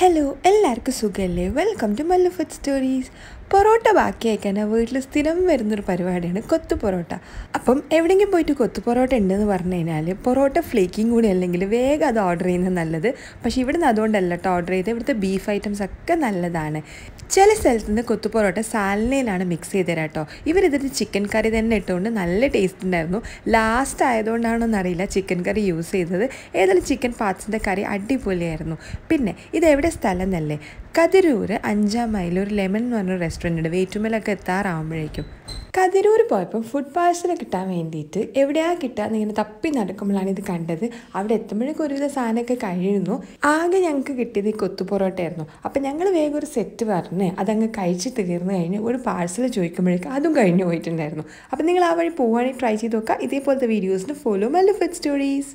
hello എല്ലാവർക്കും സുഖമല്ലേ welcome to Mallu food stories parotta ബാക്കി അയക്കാൻ വീട്ടിൽ സ്ഥിരം വരുന്നൊരു പരിപാടിയാണ് കൊത്തു പൊറോട്ട അപ്പം എവിടെയെങ്കിലും പോയിട്ട് കൊത്തു പൊറോട്ട ഉണ്ടെന്ന് പറഞ്ഞു കഴിഞ്ഞാൽ പൊറോട്ട ഫ്ലേക്കിംഗ് കൂടി അല്ലെങ്കിൽ വേഗം അത് ഓർഡർ ചെയ്യുന്നത് നല്ലത് പക്ഷേ ഇവിടുന്ന് അതുകൊണ്ടല്ല കേട്ടോ ഓർഡർ ചെയ്ത് ഇവിടുത്തെ ബീഫ് ഐറ്റംസ് ഒക്കെ നല്ലതാണ് ചില സ്ഥലത്ത് നിന്ന് കൊത്തുപൊറോട്ട സാലനയിലാണ് മിക്സ് ചെയ്ത് തരാം കേട്ടോ ഇവരിതിന് ചിക്കൻ കറി തന്നെ ഇട്ടുകൊണ്ട് നല്ല ടേസ്റ്റ് ഉണ്ടായിരുന്നു ലാസ്റ്റ് ആയതുകൊണ്ടാണോ എന്നറിയില്ല ചിക്കൻ കറി യൂസ് ചെയ്തത് ഏതായാലും ചിക്കൻ പാർട്സിൻ്റെ കറി അടിപൊളിയായിരുന്നു പിന്നെ ഇത് എവിടെ സ്ഥലം എന്നല്ലേ കതിരൂർ അഞ്ചാം മൈൽ ഒരു ലെമൺ എന്ന് പറഞ്ഞ റെസ്റ്റോറൻ്റ് ഉണ്ട് വേറ്റുമലൊക്കെ എത്താറാവുമ്പോഴേക്കും കതിരൂർ പോയപ്പോൾ ഫുഡ് പാഴ്സൽ കിട്ടാൻ വേണ്ടിയിട്ട് എവിടെയാ കിട്ടാന്ന് ഇങ്ങനെ തപ്പി നടക്കുമ്പോഴാണ് ഇത് കണ്ടത് അവിടെ എത്തുമ്പോഴേക്കും ഒരുവിധ സാധനമൊക്കെ കഴിയുന്നു ആകെ ഞങ്ങൾക്ക് കിട്ടിയത് ഈ കൊത്തു പൊറോട്ടയായിരുന്നു അപ്പം ഞങ്ങൾ വേഗം ഒരു സെറ്റ് പറഞ്ഞ് അതങ്ങ് കഴിച്ച് തീർന്നു കഴിഞ്ഞ് ഒരു പാഴ്സൽ ചോദിക്കുമ്പോഴേക്കും അതും കഴിഞ്ഞു പോയിട്ടുണ്ടായിരുന്നു അപ്പം നിങ്ങൾ ആ വഴി പോവുകയാണെങ്കിൽ ട്രൈ ചെയ്ത് നോക്കുക ഇതേപോലത്തെ വീഡിയോസിന് ഫോളോ മല്ല ഫുഡ് സ്റ്റോറീസ്